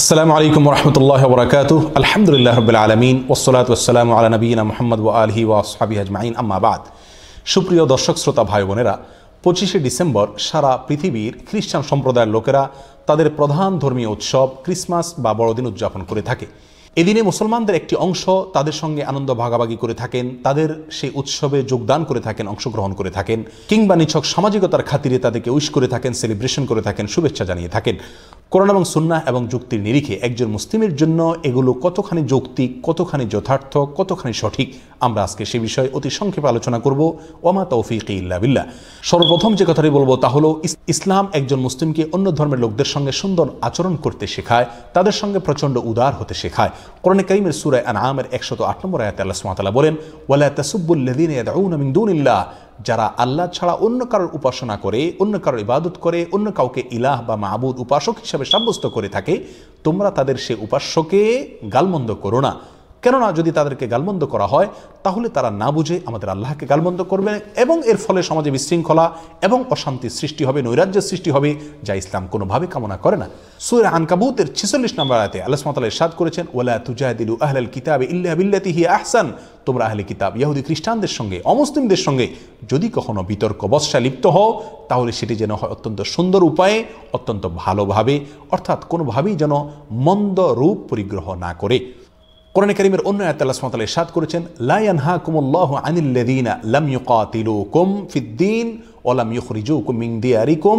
আসসালামু আলাইকুম রহমতুল্লাহ বরকাত আলহামদুলিল্লাহ রবিল আলমিন ওসলাত ওসালাম আলা নবীনা মোহাম্মদ ওয়া আলহি ওয়া সাবি আজমাইন আম্মাবাদ সুপ্রিয় দর্শক শ্রোতা ভাই বোনেরা পঁচিশে ডিসেম্বর সারা পৃথিবীর খ্রিস্টান সম্প্রদায়ের লোকেরা তাদের প্রধান ধর্মীয় উৎসব ক্রিসমাস বা বড়দিন উদযাপন করে থাকে এদিনে মুসলমানদের একটি অংশ তাদের সঙ্গে আনন্দ ভাগাভাগি করে থাকেন তাদের সেই উৎসবে যোগদান করে থাকেন অংশগ্রহণ করে থাকেন কিংবা নিছক সামাজিকতার খাতিরে তাদেরকে উইশ করে থাকেন সেলিব্রেশন করে থাকেন শুভেচ্ছা জানিয়ে থাকেন করোনা এবং সুন্না এবং যুক্তির নিরিখে একজন মুসলিমের জন্য এগুলো কতখানি যৌক্তিক কতখানি যথার্থ কতখানি সঠিক আমরা আজকে সে বিষয়ে অতি সংক্ষেপে আলোচনা করব ওমা তৌফিক ইল্লা বিল্লাহ সর্বপ্রথম যে কথাটি বলবো তা হলো ইসলাম একজন মুসলিমকে অন্য ধর্মের লোকদের সঙ্গে সুন্দর আচরণ করতে শেখায় তাদের সঙ্গে প্রচণ্ড উদার হতে শেখায় কোরআনে কাইমের সুরায় আনামের একশত আট নম্বর আয়াত আল্লাহ সুমাতালা বলেন ওয়ালা তাসুবুল্লিন ইয়াদাউনামিন্দুনিল্লাহ যারা আল্লাহ ছাড়া অন্য কারোর উপাসনা করে অন্য কারোর ইবাদত করে অন্য কাউকে ইলাহ বা মাহবুদ উপাসক হিসাবে সাব্যস্ত করে থাকে তোমরা তাদের সে উপাস্যকে গালমন্দ করো না কেননা যদি তাদেরকে গালমন্দ করা হয় তাহলে তারা না বুঝে আমাদের আল্লাহকে গালমন্দ করবে এবং এর ফলে সমাজে বিশৃঙ্খলা এবং অশান্তি সৃষ্টি হবে নৈরাজ্যের সৃষ্টি হবে যা ইসলাম কোনোভাবে কামনা করে না সুর আনকাবুতের ছিচল্লিশ নম্বর আয়তে আল্লাহ মাতালের সাদ করেছেন ওলা তুজাহিদুল আহলাল কিতাব ইল্লা আহসান তোমরা আহলে কিতাব ইয়াহুদি খ্রিস্টানদের সঙ্গে অমুসলিমদের সঙ্গে যদি কখনো বিতর্ক বৎসা লিপ্ত হও তাহলে সেটি যেন হয় অত্যন্ত সুন্দর উপায়ে অত্যন্ত ভালোভাবে অর্থাৎ কোনোভাবেই যেন মন্দ রূপ পরিগ্রহ না করে কোরআন করিমের অন্য আয়াতাল্লাহ সুমতাল ইরশাদ করেছেন লায়ান হা কুমুল্লাহ আনিল্লাদিনা লাম ইউকাতিলু কুম ফিদ্দিন ওলাম ইউখরিজু কুম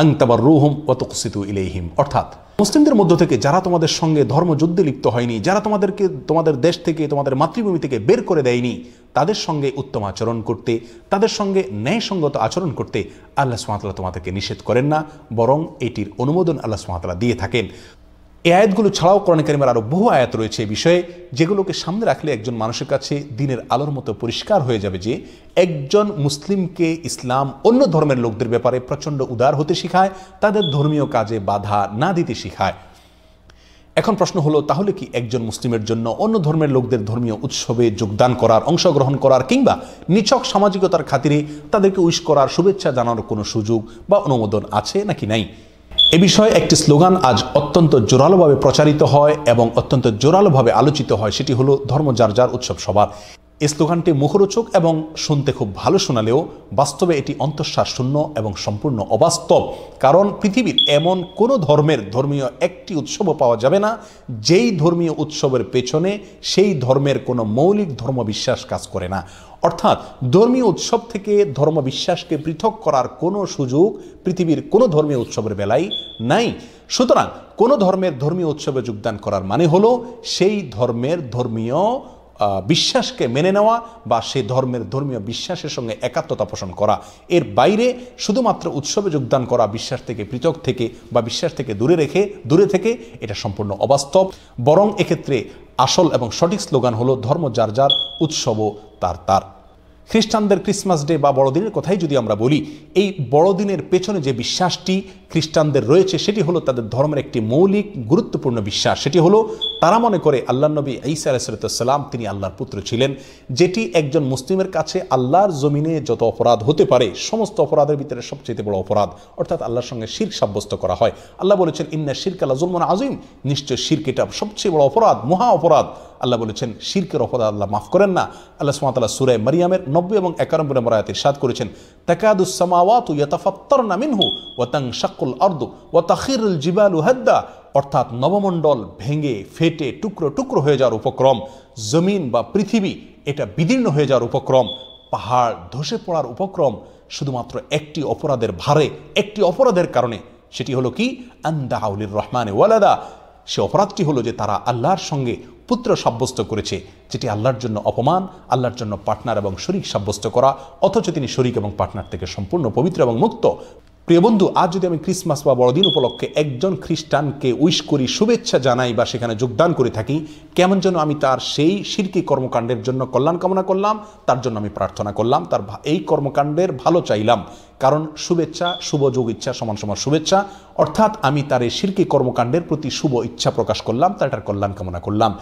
আং তাবার রুহুম রুহম ওয়াতুকসিতু ইলেহিম অর্থাৎ মুসলিমদের মধ্য থেকে যারা তোমাদের সঙ্গে ধর্মযুদ্ধে লিপ্ত হয়নি যারা তোমাদেরকে তোমাদের দেশ থেকে তোমাদের মাতৃভূমি থেকে বের করে দেয়নি তাদের সঙ্গে উত্তম আচরণ করতে তাদের সঙ্গে ন্যায়সঙ্গত আচরণ করতে আল্লাহ সুমাতলা তোমাদেরকে নিষেধ করেন না বরং এটির অনুমোদন আল্লাহ সুমাতলা দিয়ে থাকেন এই আয়াতগুলো ছাড়াও কোরআন কারিমের আরও বহু আয়াত রয়েছে এই বিষয়ে যেগুলোকে সামনে রাখলে একজন মানুষের কাছে দিনের আলোর মতো পরিষ্কার হয়ে যাবে যে একজন মুসলিমকে ইসলাম অন্য ধর্মের লোকদের ব্যাপারে প্রচণ্ড উদার হতে শিখায় তাদের ধর্মীয় কাজে বাধা না দিতে শিখায় এখন প্রশ্ন হলো তাহলে কি একজন মুসলিমের জন্য অন্য ধর্মের লোকদের ধর্মীয় উৎসবে যোগদান করার অংশগ্রহণ করার কিংবা নিছক সামাজিকতার খাতিরে তাদেরকে উইশ করার শুভেচ্ছা জানানোর কোনো সুযোগ বা অনুমোদন আছে নাকি নাই এ বিষয়ে একটি স্লোগান আজ অত্যন্ত জোরালোভাবে প্রচারিত হয় এবং অত্যন্ত জোরালোভাবে আলোচিত হয় সেটি হলো ধর্ম যার যার উৎসব সবার এই স্লোগানটি মুখরোচক এবং শুনতে খুব ভালো শোনালেও বাস্তবে এটি অন্তঃশ্বাসশূন্য এবং সম্পূর্ণ অবাস্তব কারণ পৃথিবীর এমন কোনো ধর্মের ধর্মীয় একটি উৎসব পাওয়া যাবে না যেই ধর্মীয় উৎসবের পেছনে সেই ধর্মের কোনো মৌলিক ধর্মবিশ্বাস কাজ করে না অর্থাৎ ধর্মীয় উৎসব থেকে ধর্মবিশ্বাসকে পৃথক করার কোনো সুযোগ পৃথিবীর কোনো ধর্মীয় উৎসবের বেলায় নাই সুতরাং কোনো ধর্মের ধর্মীয় উৎসবে যোগদান করার মানে হলো সেই ধর্মের ধর্মীয় বিশ্বাসকে মেনে নেওয়া বা সে ধর্মের ধর্মীয় বিশ্বাসের সঙ্গে একাত্মতা পোষণ করা এর বাইরে শুধুমাত্র উৎসবে যোগদান করা বিশ্বাস থেকে পৃথক থেকে বা বিশ্বাস থেকে দূরে রেখে দূরে থেকে এটা সম্পূর্ণ অবাস্তব বরং এক্ষেত্রে আসল এবং সঠিক স্লোগান হলো ধর্ম যার যার উৎসব তার তার খ্রিস্টানদের ক্রিসমাস ডে বা বড়দিনের কথাই যদি আমরা বলি এই বড়দিনের পেছনে যে বিশ্বাসটি খ্রিস্টানদের রয়েছে সেটি হলো তাদের ধর্মের একটি মৌলিক গুরুত্বপূর্ণ বিশ্বাস সেটি হলো তারা মনে করে আল্লাহ নবী ঈসা আলাইসালাম তিনি আল্লাহর পুত্র ছিলেন যেটি একজন মুসলিমের কাছে আল্লাহর জমিনে যত অপরাধ হতে পারে সমস্ত অপরাধের ভিতরে সবচেয়ে বড় অপরাধ অর্থাৎ আল্লাহর সঙ্গে শির সাব্যস্ত করা হয় আল্লাহ বলেছেন ইন্না শির্ক আল্লাহ জুলমন আজিম নিশ্চয় শির্ক এটা সবচেয়ে বড় অপরাধ মহা অপরাধ আল্লাহ বলেছেন শিরকের অপরাধ আল্লাহ মাফ করেন না আল্লাহ সুমাতাল্লাহ সুরায় মারিয়ামের নব্বই এবং একানব্বই নম্বর আয়াতের সাদ করেছেন তাকাদুসামাওয়াত নামিনহু শাকুল অর্দ ওয়াতাখিরুল জিবাল অর্থাৎ নবমণ্ডল ভেঙে ফেটে টুকরো টুকরো হয়ে যাওয়ার উপক্রম জমিন বা পৃথিবী এটা বিদীর্ণ হয়ে যাওয়ার উপক্রম পাহাড় ধসে পড়ার উপক্রম শুধুমাত্র একটি অপরাধের ভারে একটি অপরাধের কারণে সেটি হলো কি আন্দাউলির রহমান রহমানে ওয়ালাদা সে অপরাধটি হলো যে তারা আল্লাহর সঙ্গে পুত্র সাব্যস্ত করেছে যেটি আল্লাহর জন্য অপমান আল্লাহর জন্য পার্টনার এবং শরিক সাব্যস্ত করা অথচ তিনি শরিক এবং পার্টনার থেকে সম্পূর্ণ পবিত্র এবং মুক্ত প্রিয় বন্ধু আজ যদি আমি ক্রিসমাস বা বড়দিন উপলক্ষে একজন খ্রিস্টানকে উইশ করি শুভেচ্ছা জানাই বা সেখানে যোগদান করে থাকি কেমন যেন আমি তার সেই শিরকি কর্মকাণ্ডের জন্য কল্যাণ কামনা করলাম তার জন্য আমি প্রার্থনা করলাম তার এই কর্মকাণ্ডের ভালো চাইলাম কারণ শুভেচ্ছা শুভ যোগ ইচ্ছা সমান সমান শুভেচ্ছা অর্থাৎ আমি তার এই শিরকি কর্মকাণ্ডের প্রতি শুভ ইচ্ছা প্রকাশ করলাম তার তার কল্যাণ কামনা করলাম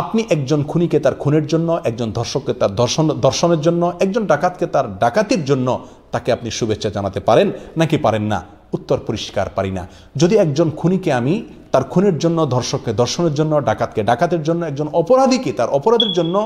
আপনি একজন খুনিকে তার খুনের জন্য একজন ধর্ষককে তার দর্শন দর্শনের জন্য একজন ডাকাতকে তার ডাকাতির জন্য তাকে আপনি শুভেচ্ছা জানাতে পারেন নাকি পারেন না উত্তর পরিষ্কার পারি না যদি একজন খুনিকে আমি তার খুনের জন্য ধর্ষককে দর্শনের জন্য ডাকাতকে ডাকাতের জন্য একজন অপরাধীকে তার অপরাধের জন্য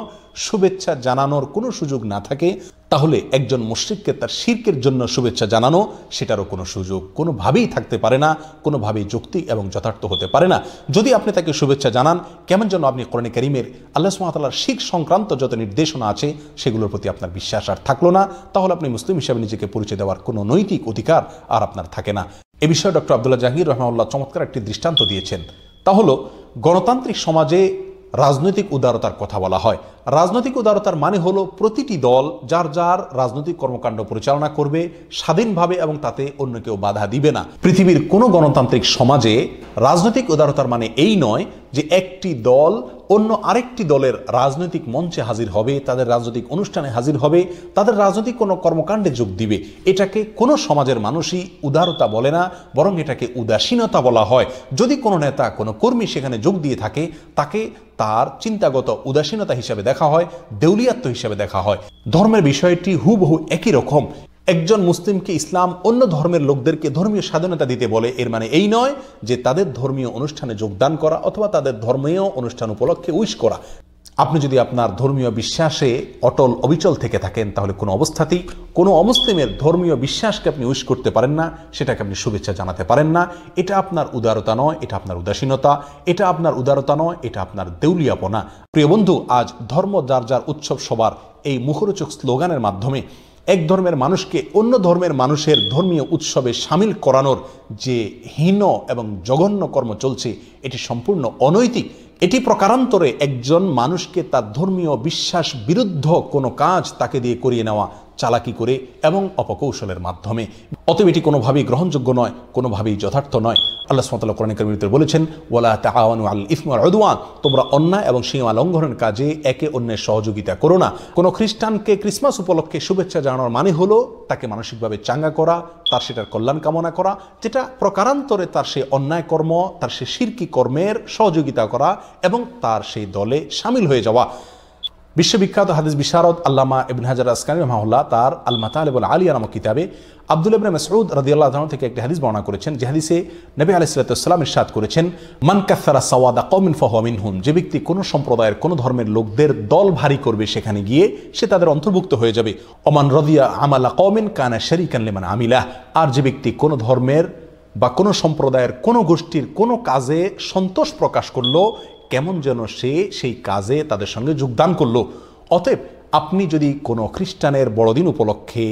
শুভেচ্ছা জানানোর কোনো সুযোগ না থাকে তাহলে একজন মুশ্রিককে তার শির্কের জন্য শুভেচ্ছা জানানো সেটারও কোনো সুযোগ কোনোভাবেই থাকতে পারে না কোনোভাবেই যুক্তি এবং যথার্থ হতে পারে না যদি আপনি তাকে শুভেচ্ছা জানান কেমন যেন আপনি কোরআন করিমের আল্লাহ সুমাতাল্লার শিখ সংক্রান্ত যত নির্দেশনা আছে সেগুলোর প্রতি আপনার বিশ্বাস আর থাকলো না তাহলে আপনি মুসলিম হিসাবে নিজেকে পরিচয় দেওয়ার কোনো নৈতিক অধিকার আর আপনার থাকে না এ বিষয়ে ডক্টর আবদুল্লাহ জাহাঙ্গীর রহমাউল্লাহ চমৎকার একটি দৃষ্টান্ত দিয়েছেন তা হল গণতান্ত্রিক সমাজে রাজনৈতিক উদারতার কথা বলা হয় রাজনৈতিক উদারতার মানে হল প্রতিটি দল যার যার রাজনৈতিক কর্মকাণ্ড পরিচালনা করবে স্বাধীনভাবে এবং তাতে অন্য কেউ বাধা দিবে না পৃথিবীর কোনো গণতান্ত্রিক সমাজে রাজনৈতিক উদারতার মানে এই নয় যে একটি দল অন্য আরেকটি দলের রাজনৈতিক মঞ্চে হাজির হবে তাদের রাজনৈতিক অনুষ্ঠানে হাজির হবে তাদের রাজনৈতিক কোনো কর্মকাণ্ডে যোগ দিবে এটাকে কোনো সমাজের মানুষই উদারতা বলে না বরং এটাকে উদাসীনতা বলা হয় যদি কোনো নেতা কোনো কর্মী সেখানে যোগ দিয়ে থাকে তাকে তার চিন্তাগত উদাসীনতা হিসাবে দেখা হয় দেউলিয়াত্ম হিসাবে দেখা হয় ধর্মের বিষয়টি হুবহু একই রকম একজন মুসলিমকে ইসলাম অন্য ধর্মের লোকদেরকে ধর্মীয় স্বাধীনতা দিতে বলে এর মানে এই নয় যে তাদের ধর্মীয় অনুষ্ঠানে যোগদান করা অথবা তাদের ধর্মীয় অনুষ্ঠান উপলক্ষে উইশ করা আপনি যদি আপনার ধর্মীয় বিশ্বাসে অটল অবিচল থেকে থাকেন তাহলে কোনো অবস্থাতেই কোনো অমুসলিমের ধর্মীয় বিশ্বাসকে আপনি উইশ করতে পারেন না সেটাকে আপনি শুভেচ্ছা জানাতে পারেন না এটা আপনার উদারতা নয় এটা আপনার উদাসীনতা এটা আপনার উদারতা নয় এটা আপনার দেউলিয়াপনা প্রিয় বন্ধু আজ ধর্ম যার যার উৎসব সবার এই মুখরোচক স্লোগানের মাধ্যমে এক ধর্মের মানুষকে অন্য ধর্মের মানুষের ধর্মীয় উৎসবে সামিল করানোর যে হীন এবং জঘন্য কর্ম চলছে এটি সম্পূর্ণ অনৈতিক এটি প্রকারান্তরে একজন মানুষকে তার ধর্মীয় বিশ্বাস বিরুদ্ধ কোনো কাজ তাকে দিয়ে করিয়ে নেওয়া চালাকি করে এবং অপকৌশলের মাধ্যমে অতএব এটি কোনোভাবেই গ্রহণযোগ্য নয় কোনোভাবেই যথার্থ নয় আল্লাহ সুমতাল্লাহ কোরআন কর্মীদের বলেছেন ওলা তাহাওয়ানু আল ইফমার অদুয়ান তোমরা অন্যায় এবং সীমা লঙ্ঘনের কাজে একে অন্যের সহযোগিতা করো না কোনো খ্রিস্টানকে ক্রিসমাস উপলক্ষে শুভেচ্ছা জানানোর মানে হলো তাকে মানসিকভাবে চাঙ্গা করা তার সেটার কল্যাণ কামনা করা যেটা প্রকারান্তরে তার সে অন্যায় কর্ম তার সে শিরকি কর্মের সহযোগিতা করা এবং তার সেই দলে সামিল হয়ে যাওয়া বিশ্ববিখ্যাত হাদিস বিশারদ আল্লামা ইবিন হাজার আসকানি রহমাউল্লাহ তার আল মাতালেবুল আলিয়া নামক কিতাবে আব্দুল ইবনে মাসউদ রাদিয়াল্লাহু থেকে একটি হাদিস বর্ণনা করেছেন যে হাদিসে নবী সালাতাম ইরশাদ করেছেন মান কাসারা সওয়াদা কমিন ফহমিন হুম যে ব্যক্তি কোন সম্প্রদায়ের কোন ধর্মের লোকদের দল ভারী করবে সেখানে গিয়ে সে তাদের অন্তর্ভুক্ত হয়ে যাবে অমান রদিয়া আমালা কমিন কানা শারিকান লিমান আমিলা আর যে ব্যক্তি কোন ধর্মের বা কোনো সম্প্রদায়ের কোনো গোষ্ঠীর কোনো কাজে সন্তোষ প্রকাশ করলো কেমন যেন সে সেই কাজে তাদের সঙ্গে যোগদান করলো অতএব আপনি যদি কোনো খ্রিস্টানের বড়দিন উপলক্ষে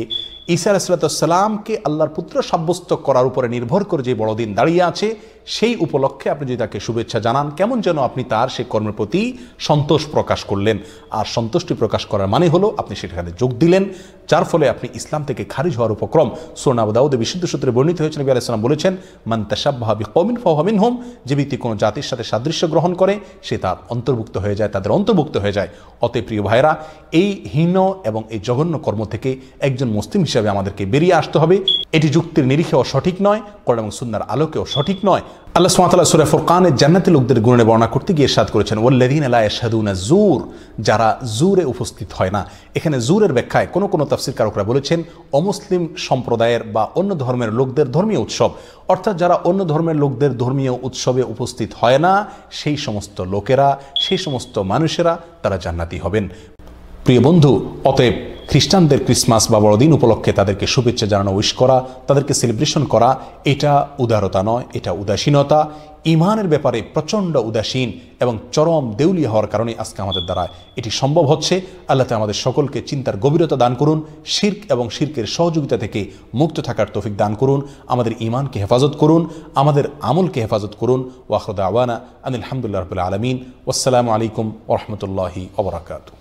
ঈসা আলাইসালাতামকে আল্লাহর পুত্র সাব্যস্ত করার উপরে নির্ভর করে যে বড়দিন দাঁড়িয়ে আছে সেই উপলক্ষে আপনি যদি তাকে শুভেচ্ছা জানান কেমন যেন আপনি তার সেই কর্মের প্রতি সন্তোষ প্রকাশ করলেন আর সন্তুষ্টি প্রকাশ করার মানে হলো আপনি সেখানে যোগ দিলেন যার ফলে আপনি ইসলাম থেকে খারিজ হওয়ার উপক্রম সোনাবদাউদে বিশুদ্ধ সূত্রে বর্ণিত হয়েছেন নবী ইসলাম বলেছেন মান তাসাবাহাবি কমিন ফমিন হোম যে ব্যক্তি কোনো জাতির সাথে সাদৃশ্য গ্রহণ করে সে তার অন্তর্ভুক্ত হয়ে যায় তাদের অন্তর্ভুক্ত হয়ে যায় অতে প্রিয় ভাইরা এই হীন এবং এই জঘন্য কর্ম থেকে একজন মুসলিম হিসাবে আমাদেরকে বেরিয়ে আসতে হবে এটি যুক্তির নিরিখেও সঠিক নয় কোরআন এবং সুন্নার আলোকেও সঠিক নয় আল্লাহ সুমাতাল সুরে ফোরকানের জান্নাতি লোকদের গুণে বর্ণনা করতে গিয়ে সাদ করেছেন ওল্লাদিন আলাহ এশাদুনা জুর যারা জুরে উপস্থিত হয় না এখানে জুরের ব্যাখ্যায় কোনো কোনো তাফসির কারকরা বলেছেন অমুসলিম সম্প্রদায়ের বা অন্য ধর্মের লোকদের ধর্মীয় উৎসব অর্থাৎ যারা অন্য ধর্মের লোকদের ধর্মীয় উৎসবে উপস্থিত হয় না সেই সমস্ত লোকেরা সেই সমস্ত মানুষেরা তারা জান্নাতি হবেন প্রিয় বন্ধু অতএব খ্রিস্টানদের ক্রিসমাস বা বড়দিন উপলক্ষে তাদেরকে শুভেচ্ছা জানানো উইশ করা তাদেরকে সেলিব্রেশন করা এটা উদারতা নয় এটা উদাসীনতা ইমানের ব্যাপারে প্রচণ্ড উদাসীন এবং চরম দেউলিয়া হওয়ার কারণে আজকে আমাদের দ্বারা এটি সম্ভব হচ্ছে আল্লাহ আমাদের সকলকে চিন্তার গভীরতা দান করুন শির্ক এবং শির্কের সহযোগিতা থেকে মুক্ত থাকার তৌফিক দান করুন আমাদের ইমানকে হেফাজত করুন আমাদের আমলকে হেফাজত করুন ওয়াহরুদ আওয়ানা আনিলহামদুল্লাহ রবুল্লা আলমিন ওসসালামু আলাইকুম ওরহমতুল্লাহি ওবরাকাতু